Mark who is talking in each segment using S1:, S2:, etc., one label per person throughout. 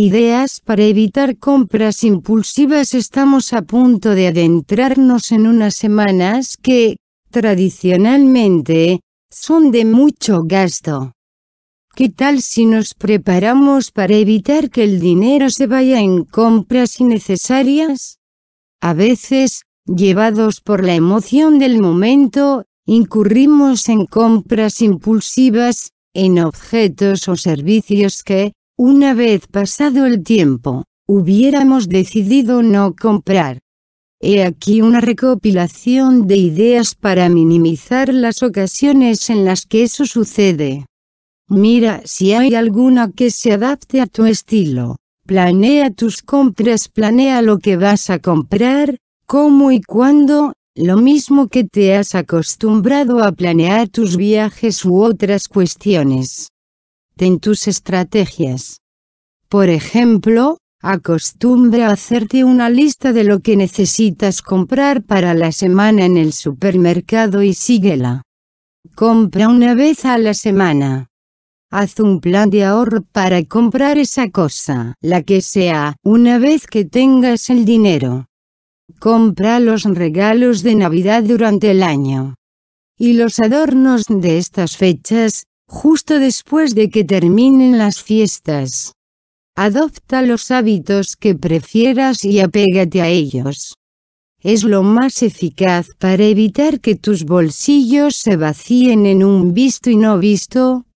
S1: Ideas para evitar compras impulsivas Estamos a punto de adentrarnos en unas semanas que, tradicionalmente, son de mucho gasto. ¿Qué tal si nos preparamos para evitar que el dinero se vaya en compras innecesarias? A veces, llevados por la emoción del momento, incurrimos en compras impulsivas, en objetos o servicios que, una vez pasado el tiempo, hubiéramos decidido no comprar. He aquí una recopilación de ideas para minimizar las ocasiones en las que eso sucede. Mira si hay alguna que se adapte a tu estilo. Planea tus compras, planea lo que vas a comprar, cómo y cuándo, lo mismo que te has acostumbrado a planear tus viajes u otras cuestiones en tus estrategias. Por ejemplo, acostumbra a hacerte una lista de lo que necesitas comprar para la semana en el supermercado y síguela. Compra una vez a la semana. Haz un plan de ahorro para comprar esa cosa, la que sea, una vez que tengas el dinero. Compra los regalos de Navidad durante el año. Y los adornos de estas fechas, justo después de que terminen las fiestas. Adopta los hábitos que prefieras y apégate a ellos. Es lo más eficaz para evitar que tus bolsillos se vacíen en un visto y no visto,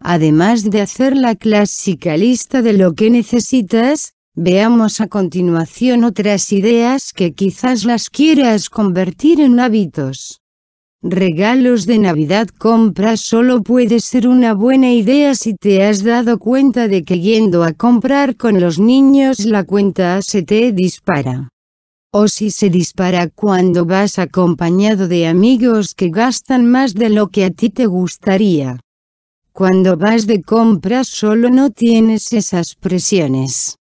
S1: además de hacer la clásica lista de lo que necesitas, veamos a continuación otras ideas que quizás las quieras convertir en hábitos. Regalos de Navidad compra solo puede ser una buena idea si te has dado cuenta de que yendo a comprar con los niños la cuenta se te dispara. O si se dispara cuando vas acompañado de amigos que gastan más de lo que a ti te gustaría. Cuando vas de compras solo no tienes esas presiones.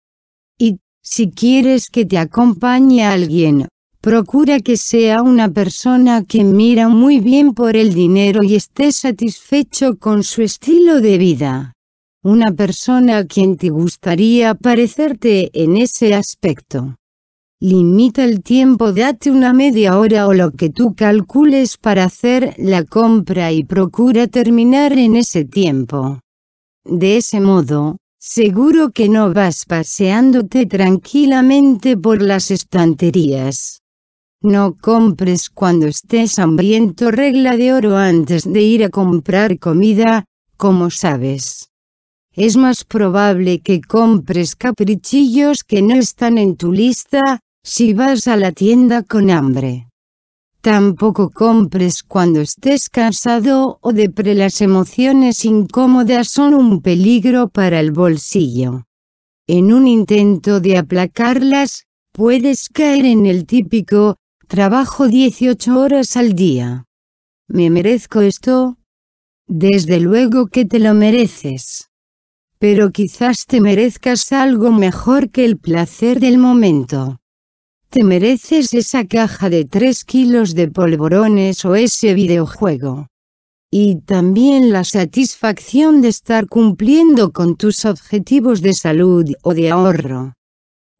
S1: Y, si quieres que te acompañe alguien, Procura que sea una persona que mira muy bien por el dinero y esté satisfecho con su estilo de vida. Una persona a quien te gustaría parecerte en ese aspecto. Limita el tiempo, date una media hora o lo que tú calcules para hacer la compra y procura terminar en ese tiempo. De ese modo, seguro que no vas paseándote tranquilamente por las estanterías. No compres cuando estés hambriento regla de oro antes de ir a comprar comida, como sabes. Es más probable que compres caprichillos que no están en tu lista, si vas a la tienda con hambre. Tampoco compres cuando estés cansado o depre las emociones incómodas son un peligro para el bolsillo. En un intento de aplacarlas, puedes caer en el típico Trabajo 18 horas al día. ¿Me merezco esto? Desde luego que te lo mereces. Pero quizás te merezcas algo mejor que el placer del momento. Te mereces esa caja de 3 kilos de polvorones o ese videojuego. Y también la satisfacción de estar cumpliendo con tus objetivos de salud o de ahorro.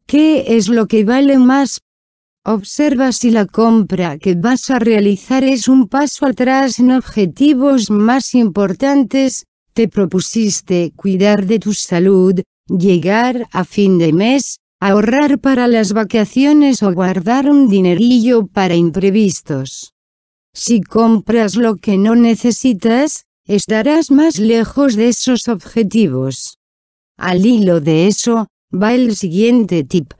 S1: ¿Qué es lo que vale más Observa si la compra que vas a realizar es un paso atrás en objetivos más importantes, te propusiste cuidar de tu salud, llegar a fin de mes, ahorrar para las vacaciones o guardar un dinerillo para imprevistos. Si compras lo que no necesitas, estarás más lejos de esos objetivos. Al hilo de eso, va el siguiente tip.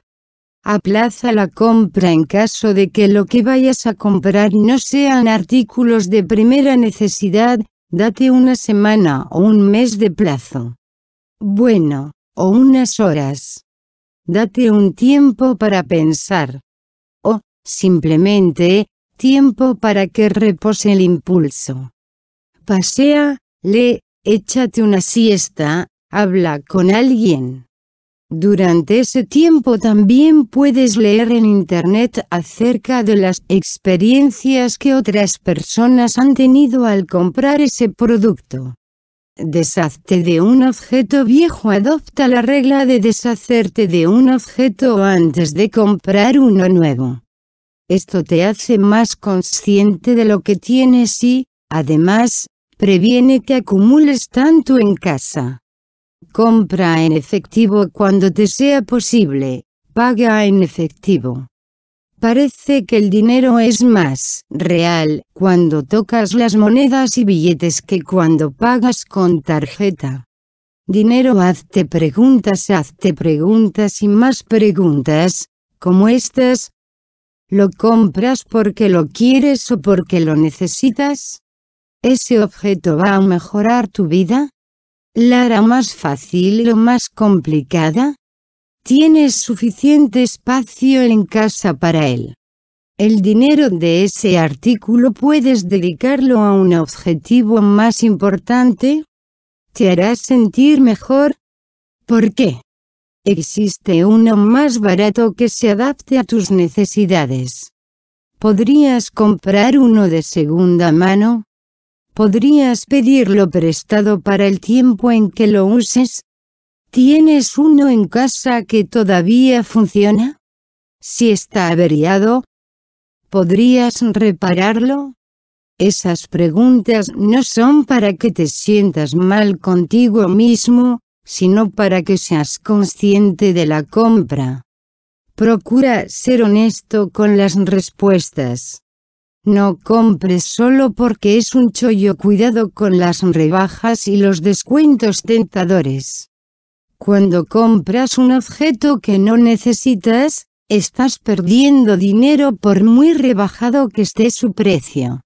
S1: Aplaza la compra en caso de que lo que vayas a comprar no sean artículos de primera necesidad, date una semana o un mes de plazo. Bueno, o unas horas. Date un tiempo para pensar. O, simplemente, tiempo para que repose el impulso. Pasea, lee, échate una siesta, habla con alguien. Durante ese tiempo también puedes leer en Internet acerca de las experiencias que otras personas han tenido al comprar ese producto. Deshazte de un objeto viejo Adopta la regla de deshacerte de un objeto antes de comprar uno nuevo. Esto te hace más consciente de lo que tienes y, además, previene que acumules tanto en casa. Compra en efectivo cuando te sea posible. Paga en efectivo. Parece que el dinero es más real cuando tocas las monedas y billetes que cuando pagas con tarjeta. Dinero hazte preguntas, hazte preguntas y más preguntas, como estas. ¿Lo compras porque lo quieres o porque lo necesitas? ¿Ese objeto va a mejorar tu vida? ¿La más fácil o más complicada? Tienes suficiente espacio en casa para él. El dinero de ese artículo puedes dedicarlo a un objetivo más importante. Te hará sentir mejor. ¿Por qué? Existe uno más barato que se adapte a tus necesidades. ¿Podrías comprar uno de segunda mano? ¿Podrías pedirlo prestado para el tiempo en que lo uses? ¿Tienes uno en casa que todavía funciona? Si está averiado, ¿podrías repararlo? Esas preguntas no son para que te sientas mal contigo mismo, sino para que seas consciente de la compra. Procura ser honesto con las respuestas. No compres solo porque es un chollo. Cuidado con las rebajas y los descuentos tentadores. Cuando compras un objeto que no necesitas, estás perdiendo dinero por muy rebajado que esté su precio.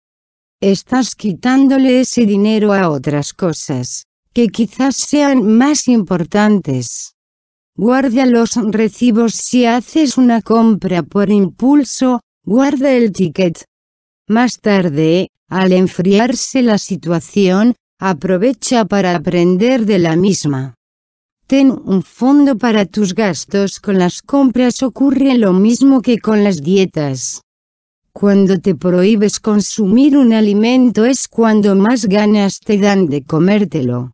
S1: Estás quitándole ese dinero a otras cosas, que quizás sean más importantes. Guarda los recibos si haces una compra por impulso, guarda el ticket, más tarde, al enfriarse la situación, aprovecha para aprender de la misma. Ten un fondo para tus gastos. Con las compras ocurre lo mismo que con las dietas. Cuando te prohíbes consumir un alimento es cuando más ganas te dan de comértelo.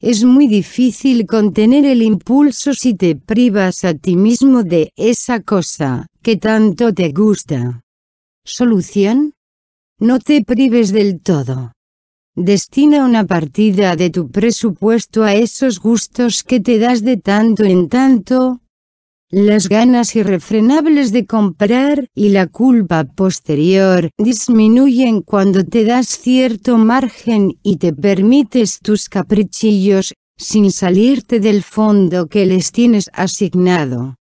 S1: Es muy difícil contener el impulso si te privas a ti mismo de esa cosa que tanto te gusta. Solución no te prives del todo. Destina una partida de tu presupuesto a esos gustos que te das de tanto en tanto. Las ganas irrefrenables de comprar y la culpa posterior disminuyen cuando te das cierto margen y te permites tus caprichillos sin salirte del fondo que les tienes asignado.